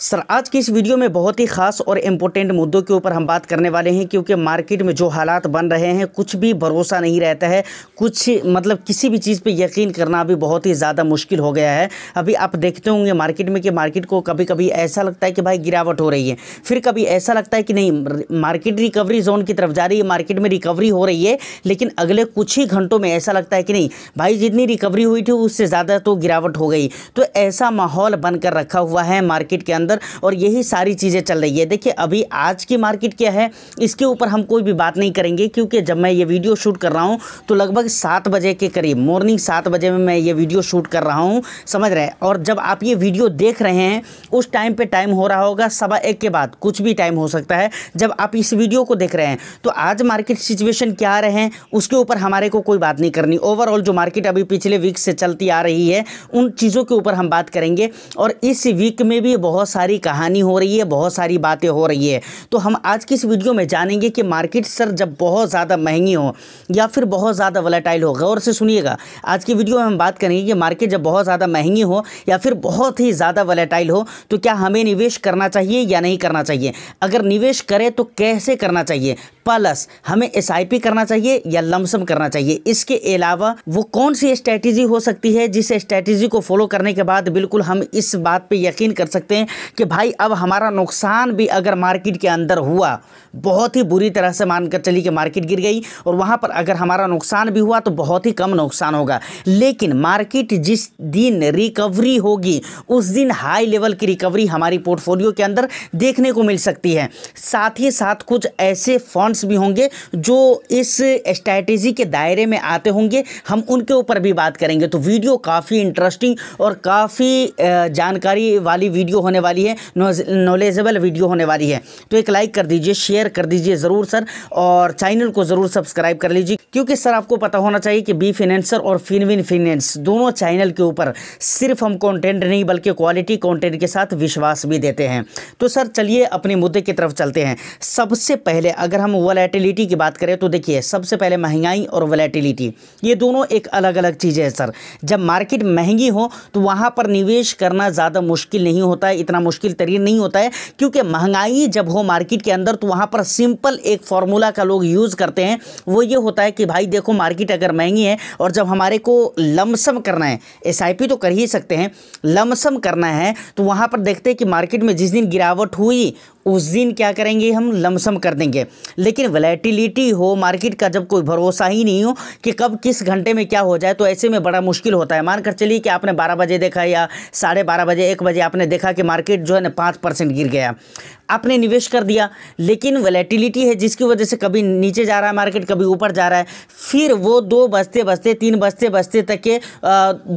sir आज की इस वीडियो में बहुत ही खास और इम्पोर्टेंट मुद्दों के ऊपर हम बात करने वाले हैं क्योंकि मार्केट में जो हालात बन रहे हैं कुछ भी भरोसा नहीं रहता है कुछ मतलब किसी भी चीज़ पे यकीन करना अभी बहुत ही ज़्यादा मुश्किल हो गया है अभी आप देखते होंगे मार्केट में कि मार्केट को कभी कभी ऐसा लगता है कि भाई गिरावट हो रही है फिर कभी ऐसा लगता है कि नहीं मार्केट रिकवरी जोन की तरफ जा रही है मार्केट में रिकवरी हो रही है लेकिन अगले कुछ ही घंटों में ऐसा लगता है कि नहीं भाई जितनी रिकवरी हुई थी उससे ज़्यादा तो गिरावट हो गई तो ऐसा माहौल बनकर रखा हुआ है मार्केट के अंदर अंदर और यही सारी चीज़ें चल रही है देखिए अभी आज की मार्केट क्या है इसके ऊपर हम कोई भी बात नहीं करेंगे क्योंकि जब मैं ये वीडियो शूट कर रहा हूँ तो लगभग सात बजे के करीब मॉर्निंग सात बजे में मैं ये वीडियो शूट कर रहा हूँ समझ रहे हैं और जब आप ये वीडियो देख रहे हैं उस टाइम पर टाइम हो रहा होगा सवा एक के बाद कुछ भी टाइम हो सकता है जब आप इस वीडियो को देख रहे हैं तो आज मार्केट सिचुएशन क्या आ रहे हैं उसके ऊपर हमारे को कोई बात नहीं करनी ओवरऑल जो मार्केट अभी पिछले वीक से चलती आ रही है उन चीज़ों के ऊपर हम बात करेंगे और इस वीक में भी बहुत सारी कहानी हो रही है बहुत सारी बातें हो रही है तो हम आज की इस वीडियो में जानेंगे कि मार्केट सर जब बहुत ज़्यादा महंगी हो या फिर बहुत ज़्यादा वलाटाइल हो गौर से सुनिएगा आज की वीडियो में हम बात करेंगे कि मार्केट जब बहुत ज़्यादा महंगी हो या फिर बहुत ही ज़्यादा वलाटाइल हो तो क्या हमें निवेश करना चाहिए या नहीं करना चाहिए अगर निवेश करें तो कैसे करना चाहिए प्लस हमें एस करना चाहिए या लमसम करना चाहिए इसके अलावा वो कौन सी स्ट्रेटेजी हो सकती है जिस स्ट्रेटेजी को फॉलो करने के बाद बिल्कुल हम इस बात पे यकीन कर सकते हैं कि भाई अब हमारा नुकसान भी अगर मार्केट के अंदर हुआ बहुत ही बुरी तरह से मानकर चली कि मार्केट गिर गई और वहां पर अगर हमारा नुकसान भी हुआ तो बहुत ही कम नुकसान होगा लेकिन मार्केट जिस दिन रिकवरी होगी उस दिन हाई लेवल की रिकवरी हमारी पोर्टफोलियो के अंदर देखने को मिल सकती है साथ ही साथ कुछ ऐसे फंड्स भी होंगे जो इस स्ट्रैटेजी के दायरे में आते होंगे हम उनके ऊपर भी बात करेंगे तो वीडियो काफ़ी इंटरेस्टिंग और काफ़ी जानकारी वाली वीडियो होने वाली है नॉलेजेबल वीडियो होने वाली है तो एक लाइक कर दीजिए शेयर शेयर कर दीजिए ज़रूर सर और चैनल को ज़रूर सब्सक्राइब कर लीजिए क्योंकि सर आपको पता होना चाहिए कि बी फिनेंसर और फिनविन फिनेंस दोनों चैनल के ऊपर सिर्फ हम कॉन्टेंट नहीं बल्कि क्वालिटी कॉन्टेंट के साथ विश्वास भी देते हैं तो सर चलिए अपने मुद्दे की तरफ चलते हैं सबसे पहले अगर हम वलेटिलिटी की बात करें तो देखिए सबसे पहले महंगाई और वलेटिलिटी ये दोनों एक अलग अलग चीज़ें हैं सर जब मार्केट महंगी हो तो वहाँ पर निवेश करना ज़्यादा मुश्किल नहीं होता है इतना मुश्किल तरीन नहीं होता है क्योंकि महंगाई जब हो मार्केट के अंदर तो वहाँ पर सिंपल एक फार्मूला का लोग यूज़ करते हैं वो ये होता है कि भाई देखो मार्केट अगर महंगी है और जब हमारे को लमसम करना है एस तो कर ही सकते हैं लमसम करना है तो वहाँ पर देखते हैं कि मार्केट में जिस दिन गिरावट हुई उस दिन क्या करेंगे हम लमसम कर देंगे लेकिन वलेटिलिटी हो मार्केट का जब कोई भरोसा ही नहीं हो कि कब किस घंटे में क्या हो जाए तो ऐसे में बड़ा मुश्किल होता है मानकर चलिए कि आपने बारह बजे देखा या साढ़े बारह बजे एक बजे आपने देखा कि मार्केट जो है ना पाँच परसेंट गिर गया आपने निवेश कर दिया लेकिन वलेटिलिटी है जिसकी वजह से कभी नीचे जा रहा है मार्केट कभी ऊपर जा रहा है फिर वो दो बजते बजते तीन बजते बजते तक के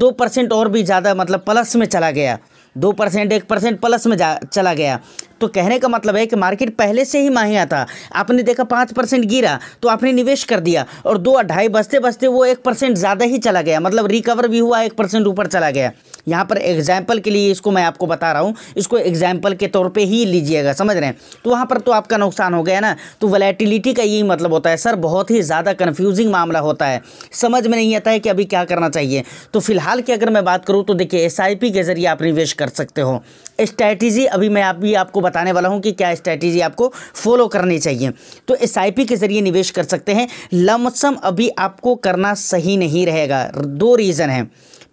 दो परसेंट और भी ज़्यादा मतलब प्लस में चला गया दो परसेंट एक परसेंट प्लस में जा चला गया तो कहने का मतलब है कि मार्केट पहले से ही माहिया था आपने देखा पाँच परसेंट गिरा तो आपने निवेश कर दिया और दो ढाई बजते बजते वो एक परसेंट ज़्यादा ही चला गया मतलब रिकवर भी हुआ एक परसेंट ऊपर चला गया यहाँ पर एग्जाम्पल के लिए इसको मैं आपको बता रहा हूँ इसको एग्जाम्पल के तौर पर ही लीजिएगा समझ रहे हैं तो वहाँ पर तो आपका नुकसान हो गया ना तो वलेटिलिटी का यही मतलब होता है सर बहुत ही ज़्यादा कन्फ्यूजिंग मामला होता है समझ में नहीं आता है कि अभी क्या करना चाहिए तो फिलहाल की अगर मैं बात करूँ तो देखिए एस के ज़रिए आप निवेश कर सकते हो स्ट्रैटेजी अभी मैं आप भी आपको बताने वाला हूँ कि क्या स्ट्रैटेजी आपको फॉलो करनी चाहिए तो एस के ज़रिए निवेश कर सकते हैं लमसम अभी आपको करना सही नहीं रहेगा दो रीज़न है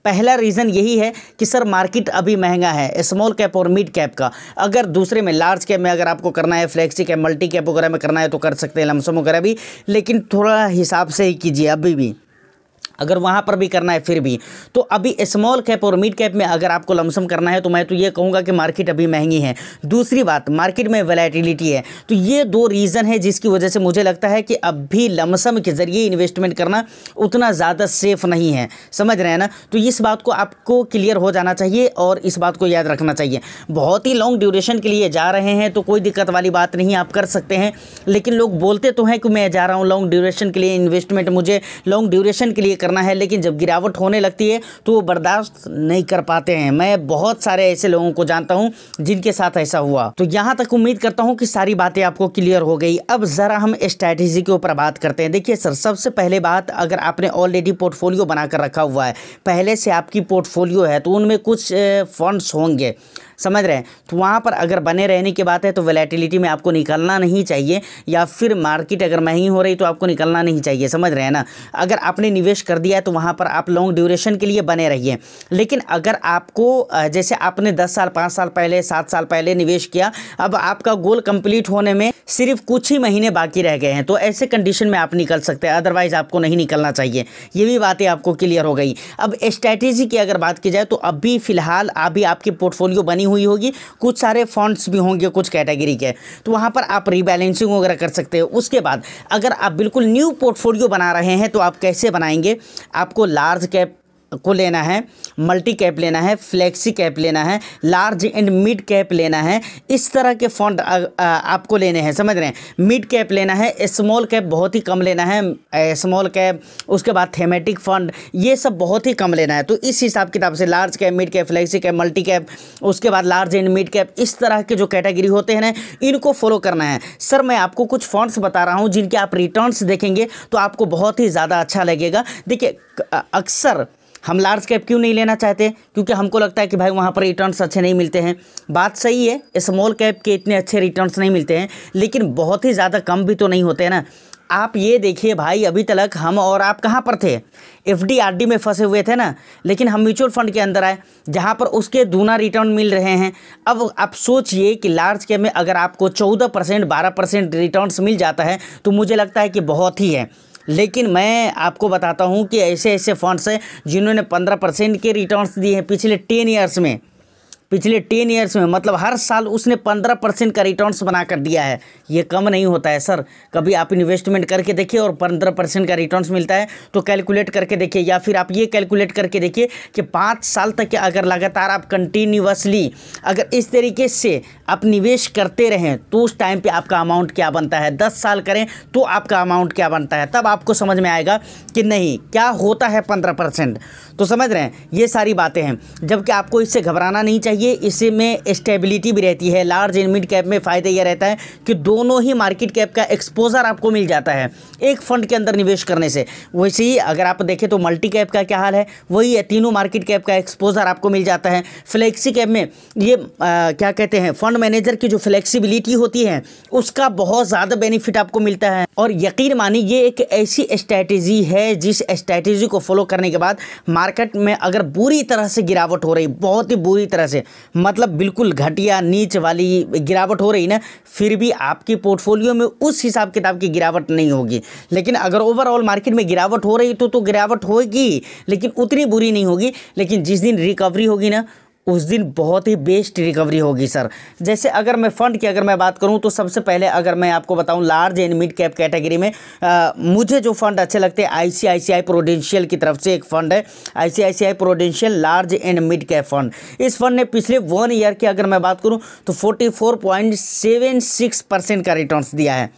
पहला रीज़न यही है कि सर मार्केट अभी महंगा है स्मॉल कैप और मिड कैप का अगर दूसरे में लार्ज कैप में अगर आपको करना है फ्लैक्सी कैप मल्टी कैप वगैरह में करना है तो कर सकते हैं लमसम वगैरह भी लेकिन थोड़ा हिसाब से ही कीजिए अभी भी अगर वहाँ पर भी करना है फिर भी तो अभी स्मॉल कैप और मिड कैप में अगर आपको लमसम करना है तो मैं तो ये कहूँगा कि मार्केट अभी महंगी है दूसरी बात मार्केट में वैलेटिलिटी है तो ये दो रीज़न है जिसकी वजह से मुझे लगता है कि अभी लमसम के ज़रिए इन्वेस्टमेंट करना उतना ज़्यादा सेफ नहीं है समझ रहे हैं ना तो इस बात को आपको क्लियर हो जाना चाहिए और इस बात को याद रखना चाहिए बहुत ही लॉन्ग ड्यूरेशन के लिए जा रहे हैं तो कोई दिक्कत वाली बात नहीं आप कर सकते हैं लेकिन लोग बोलते तो हैं कि मैं जा रहा हूँ लॉन्ग ड्यूरेशन के लिए इन्वेस्टमेंट मुझे लॉन्ग ड्यूरेशन के लिए करना है लेकिन जब गिरावट होने लगती है तो वो बर्दाश्त नहीं कर पाते हैं मैं बहुत सारे ऐसे लोगों को जानता हूँ जिनके साथ ऐसा हुआ तो यहाँ तक उम्मीद करता हूँ कि सारी बातें आपको क्लियर हो गई अब ज़रा हम स्ट्रैटेजी के ऊपर बात करते हैं देखिए सर सबसे पहले बात अगर आपने ऑलरेडी पोर्टफोलियो बनाकर रखा हुआ है पहले से आपकी पोर्टफोलियो है तो उनमें कुछ फंड्स होंगे समझ रहे हैं तो वहाँ पर अगर बने रहने की बात है तो वेलेटिलिटी में आपको निकलना नहीं चाहिए या फिर मार्केट अगर महंगी हो रही तो आपको निकलना नहीं चाहिए समझ रहे हैं ना अगर आपने निवेश कर दिया है तो वहाँ पर आप लॉन्ग ड्यूरेशन के लिए बने रहिए लेकिन अगर आपको जैसे आपने दस साल पाँच साल पहले सात साल पहले निवेश किया अब आपका गोल कंप्लीट होने में सिर्फ कुछ ही महीने बाकी रह गए हैं तो ऐसे कंडीशन में आप निकल सकते हैं अदरवाइज आपको नहीं निकलना चाहिए ये भी बातें आपको क्लियर हो गई अब स्ट्रैटेजी की अगर बात की जाए तो अभी फिलहाल अभी आपकी पोर्टफोलियो बनी हुई होगी कुछ सारे फंड्स भी होंगे कुछ कैटेगरी के तो वहाँ पर आप रिबैलेंसिंग वगैरह कर सकते हो उसके बाद अगर आप बिल्कुल न्यू पोर्टफोलियो बना रहे हैं तो आप कैसे बनाएंगे आपको लार्ज कैप को लेना है मल्टी कैप लेना है फ्लेक्सी कैप लेना है लार्ज एंड मिड कैप लेना है इस तरह के फॉन्ट आपको लेने हैं समझ रहे हैं मिड कैप लेना है स्मॉल कैप बहुत ही कम लेना है स्मॉल कैप उसके बाद थेमेटिक फंड ये सब बहुत ही कम लेना है तो इस हिसाब किताब से large cap mid cap flexi cap multi cap उसके बाद लार्ज एंड मिड कैप इस तरह के जो कैटेगरी होते हैं ना इनको फॉलो करना है सर मैं आपको कुछ फॉन्ट्स बता रहा हूँ जिनके आप रिटर्न देखेंगे तो आपको बहुत ही ज़्यादा अच्छा लगेगा देखिए अक्सर हम लार्ज कैप क्यों नहीं लेना चाहते क्योंकि हमको लगता है कि भाई वहाँ पर रिटर्न्स अच्छे नहीं मिलते हैं बात सही है स्मॉल कैप के इतने अच्छे रिटर्न्स नहीं मिलते हैं लेकिन बहुत ही ज़्यादा कम भी तो नहीं होते हैं ना आप ये देखिए भाई अभी तक हम और आप कहाँ पर थे एफ डी में फंसे हुए थे ना लेकिन हम म्यूचुअल फंड के अंदर आए जहाँ पर उसके दूना रिटर्न मिल रहे हैं अब आप सोचिए कि लार्ज कैप में अगर आपको चौदह परसेंट बारह परसेंट रिटर्न मिल जाता है तो मुझे लगता है कि बहुत ही है लेकिन मैं आपको बताता हूँ कि ऐसे ऐसे फंड्स हैं जिन्होंने पंद्रह परसेंट के रिटर्न्स दिए हैं पिछले टेन ईयर्स में पिछले टेन ईयर्स में मतलब हर साल उसने पंद्रह परसेंट का रिटर्न्स बना कर दिया है ये कम नहीं होता है सर कभी आप इन्वेस्टमेंट करके देखिए और पंद्रह परसेंट का रिटर्न्स मिलता है तो कैलकुलेट करके देखिए या फिर आप ये कैलकुलेट करके देखिए कि पाँच साल तक अगर लगातार आप कंटिन्यूसली अगर इस तरीके से आप निवेश करते रहें तो उस टाइम पर आपका अमाउंट क्या बनता है दस साल करें तो आपका अमाउंट क्या बनता है तब आपको समझ में आएगा कि नहीं क्या होता है पंद्रह तो समझ रहे हैं ये सारी बातें हैं जबकि आपको इससे घबराना नहीं चाहिए चाहिए इसी में स्टेबिलिटी भी रहती है लार्ज एंड मिड कैप में फ़ायदा यह रहता है कि दोनों ही मार्केट कैप का एक्सपोजर आपको मिल जाता है एक फंड के अंदर निवेश करने से वैसे ही अगर आप देखें तो मल्टी कैप का क्या हाल है वही है तीनों मार्केट कैप का एक्सपोजर आपको मिल जाता है फ्लेक्सी कैप में ये आ, क्या कहते हैं फंड मैनेजर की जो फ्लेक्सीबिलिटी होती है उसका बहुत ज़्यादा बेनिफिट आपको मिलता है और यकीन मानिए ये एक ऐसी स्ट्रैटेजी है जिस स्ट्रैटेजी को फॉलो करने के बाद मार्केट में अगर बुरी तरह से गिरावट हो रही बहुत ही बुरी तरह से मतलब बिल्कुल घटिया नीच वाली गिरावट हो रही ना फिर भी आपकी पोर्टफोलियो में उस हिसाब किताब की गिरावट नहीं होगी लेकिन अगर ओवरऑल मार्केट में गिरावट हो रही तो तो गिरावट होगी लेकिन उतनी बुरी नहीं होगी लेकिन जिस दिन रिकवरी होगी ना उस दिन बहुत ही बेस्ट रिकवरी होगी सर जैसे अगर मैं फंड की अगर मैं बात करूँ तो सबसे पहले अगर मैं आपको बताऊँ large and mid cap category में आ, मुझे जो फंड अच्छे लगते हैं आई सी प्रोडेंशियल की तरफ से एक फंड है I C Prudential large and mid cap fund इस फंड ने पिछले वन ईयर की अगर मैं बात करूँ तो फोर्टी का रिटर्न दिया है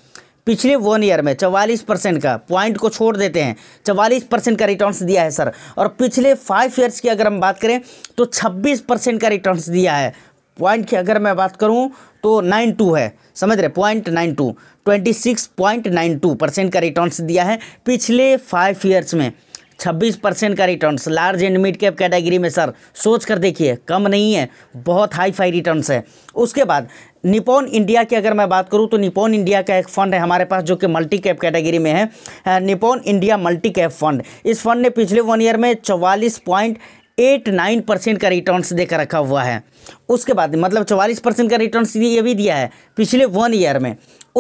पिछले वन ईयर में चवालीस परसेंट का पॉइंट को छोड़ देते हैं चवालीस परसेंट का रिटर्न्स दिया है सर और पिछले फाइव ईयर्स की अगर हम बात करें तो छब्बीस परसेंट का रिटर्न्स दिया है पॉइंट की अगर मैं बात करूँ तो नाइन टू है समझ रहे point nine two twenty six point nine two percent का रिटर्न्स दिया है पिछले फाइव ईयर्स में छब्बीस परसेंट का returns large and mid cap category में सर सोच कर देखिए कम नहीं है बहुत हाई फाई रिटर्न्स है उसके बाद निपोन इंडिया की अगर मैं बात करूं तो निपोन इंडिया का एक फंड है हमारे पास जो कि मल्टी कैप कैटेगरी में है Nippon India multi cap fund इस फंड ने पिछले वन ईयर में चौवालीस पॉइंट एट नाइन परसेंट का रिटर्न्स देकर रखा हुआ है उसके बाद मतलब चौवालीस परसेंट का रिटर्न्स ये भी दिया है पिछले वन ईयर में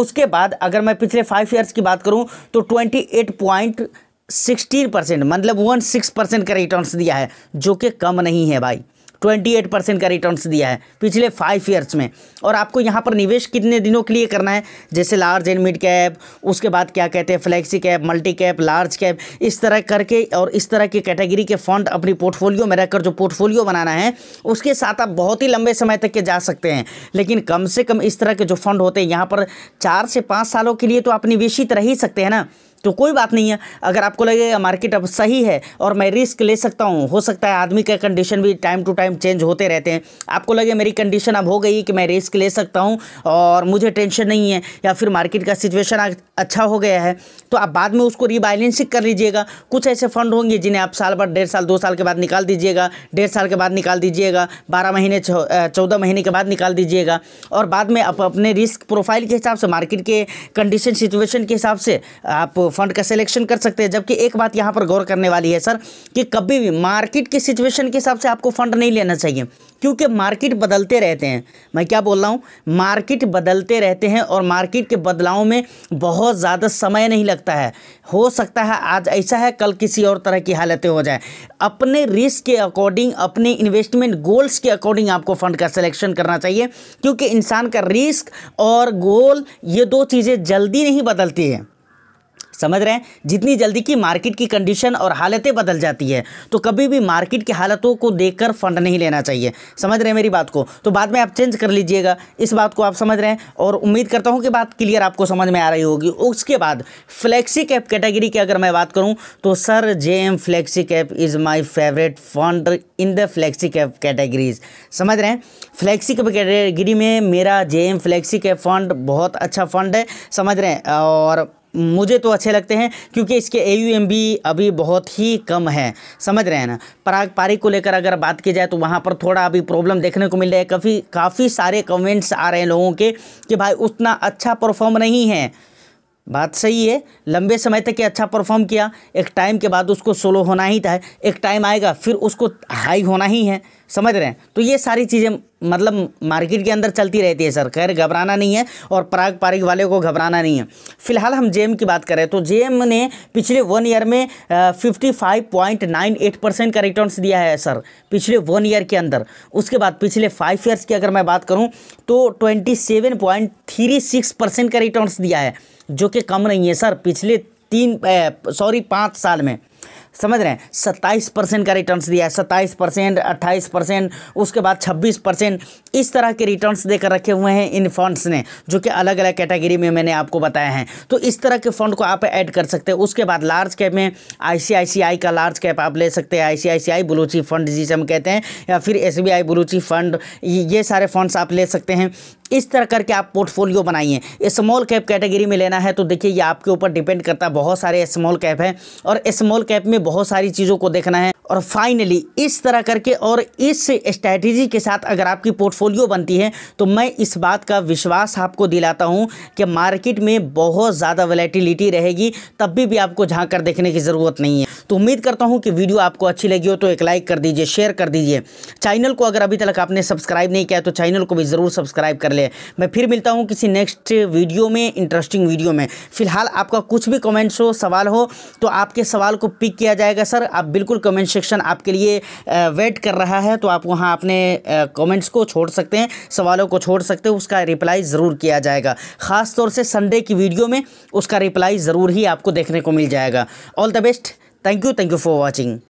उसके बाद अगर मैं पिछले फाइव ईयर्स की बात करूं तो twenty eight point sixteen percent मतलब वन सिक्स परसेंट का रिटर्न्स दिया है जो कि कम नहीं है भाई ट्वेंटी एट परसेंट का रिटर्न्स दिया है पिछले फाइव ईयर्स में और आपको यहाँ पर निवेश कितने दिनों के लिए करना है जैसे लार्ज एंड मिड कैप उसके बाद क्या कहते हैं flexi cap multi cap large cap इस तरह करके और इस तरह की कैटेगरी के फंड अपनी पोर्टफोलियो में रखकर जो पोर्टफोलियो बनाना है उसके साथ आप बहुत ही लंबे समय तक के जा सकते हैं लेकिन कम से कम इस तरह के जो फंड होते हैं यहाँ पर चार से पाँच सालों के लिए तो आप निवेशित रह ही सकते हैं ना तो कोई बात नहीं है अगर आपको लगे मार्केट अब सही है और मैं रिस्क ले सकता हूँ हो सकता है आदमी का कंडीशन भी टाइम टू टाइम चेंज होते रहते हैं आपको लगे मेरी कंडीशन अब हो गई कि मैं रिस्क ले सकता हूँ और मुझे टेंशन नहीं है या फिर मार्केट का सिचुएशन अच्छा हो गया है तो आप बाद में उसको रीबैलेंसिंग कर लीजिएगा कुछ ऐसे फंड होंगे जिन्हें आप साल भर डेढ़ साल दो साल के बाद निकाल दीजिएगा डेढ़ साल के बाद निकाल दीजिएगा बारह महीने चौदह महीने के बाद निकाल दीजिएगा और बाद में आप अपने रिस्क प्रोफाइल के हिसाब से मार्केट के कंडीशन सिचुएशन के हिसाब से आप फंड का सिलेक्शन कर सकते हैं जबकि एक बात यहाँ पर गौर करने वाली है सर कि कभी भी मार्केट की सिचुएशन के हिसाब से आपको फंड नहीं लेना चाहिए क्योंकि मार्केट बदलते रहते हैं मैं क्या बोल रहा हूँ मार्केट बदलते रहते हैं और मार्केट के बदलाव में बहुत ज़्यादा समय नहीं लगता है हो सकता है आज ऐसा है कल किसी और तरह की हालतें हो जाए अपने रिस्क के अकॉर्डिंग अपने इन्वेस्टमेंट गोल्स के अकॉर्डिंग आपको फ़ंड का सिलेक्शन करना चाहिए क्योंकि इंसान का रिस्क और गोल ये दो चीज़ें जल्दी नहीं बदलती हैं समझ रहे हैं जितनी जल्दी की मार्केट की कंडीशन और हालतें बदल जाती है तो कभी भी मार्केट की हालतों को देखकर फंड नहीं लेना चाहिए समझ रहे हैं मेरी बात को तो बाद में आप चेंज कर लीजिएगा इस बात को आप समझ रहे हैं और उम्मीद करता हूँ कि बात क्लियर आपको समझ में आ रही होगी उसके बाद फ्लैक्सी कैप कैटेगरी की अगर मैं बात करूँ तो sir J M flexi cap is my favourite fund in the flexi cap categories समझ रहे हैं फ्लैक्सी कैप कैटेगरी में मेरा J M flexi cap fund बहुत अच्छा फंड है समझ रहे हैं और मुझे तो अच्छे लगते हैं क्योंकि इसके ए भी अभी बहुत ही कम है समझ रहे हैं ना पराग पारी को लेकर अगर बात की जाए तो वहाँ पर थोड़ा अभी प्रॉब्लम देखने को मिल रहा है काफ़ी काफ़ी सारे कमेंट्स आ रहे हैं लोगों के कि भाई उतना अच्छा परफॉर्म नहीं है बात सही है लंबे समय तक ये अच्छा परफॉर्म किया एक टाइम के बाद उसको सोलो होना ही था एक टाइम आएगा फिर उसको हाई होना ही है समझ रहे हैं तो ये सारी चीज़ें मतलब मार्केट के अंदर चलती रहती है सर खैर घबराना नहीं है और पराग पारिक वाले को घबराना नहीं है फिलहाल हम जेएम की बात करें तो जेएम ने पिछले वन ईयर में fifty five point nine eight percent का रिटर्न दिया है सर पिछले वन ईयर के अंदर उसके बाद पिछले फाइव ईयर्स की अगर मैं बात करूँ तो twenty seven point three six percent का रिटर्न दिया है जो कि कम नहीं है सर पिछले तीन सॉरी पाँच साल में समझ रहे हैं सत्ताईस परसेंट का रिटर्न्स दिया है सत्ताईस परसेंट अट्ठाईस परसेंट उसके बाद छब्बीस परसेंट इस तरह के रिटर्न्स देकर रखे हुए हैं इन फंड्स ने जो कि अलग अलग कैटेगरी में मैंने आपको बताया है तो इस तरह के फंड को आप ऐड कर सकते हैं उसके बाद लार्ज कैप में आई का लार्ज कैप आप ले सकते हैं आई ब्लू चिप फंड जिसे हम कहते हैं या फिर एस बी आई फंड ये सारे फंड्स आप ले सकते हैं इस तरह करके आप पोर्टफोलियो बनाइए स्मॉल कैप कैटेगरी में लेना है तो देखिए ये आपके ऊपर डिपेंड करता है बहुत सारे स्मॉल कैप है और स्मॉल कैप में बहुत सारी चीज़ों को देखना है और फाइनली इस तरह करके और इस स्ट्रैटेजी के साथ अगर आपकी पोर्टफोलियो बनती है तो मैं इस बात का विश्वास आपको दिलाता हूँ कि मार्केट में बहुत ज़्यादा वैलेटिलिटी रहेगी तब भी, भी आपको झाँक कर देखने की ज़रूरत नहीं है तो उम्मीद करता हूँ कि वीडियो आपको अच्छी लगी हो तो एक लाइक कर दीजिए शेयर कर दीजिए चैनल को अगर अभी तक आपने सब्सक्राइब नहीं किया तो चैनल को भी ज़रूर सब्सक्राइब कर ले मैं फिर मिलता हूँ किसी नेक्स्ट वीडियो में इंटरेस्टिंग वीडियो में फिलहाल आपका कुछ भी कमेंट्स हो सवाल हो तो आपके सवाल को पिक किया जाएगा सर आप बिल्कुल कमेंट्स सेक्शन आपके लिए वेट कर रहा है तो आप वहाँ अपने कमेंट्स को छोड़ सकते हैं सवालों को छोड़ सकते हैं उसका रिप्लाई ज़रूर किया जाएगा ख़ास तौर से संडे की वीडियो में उसका रिप्लाई ज़रूर ही आपको देखने को मिल जाएगा all the best thank you thank you for watching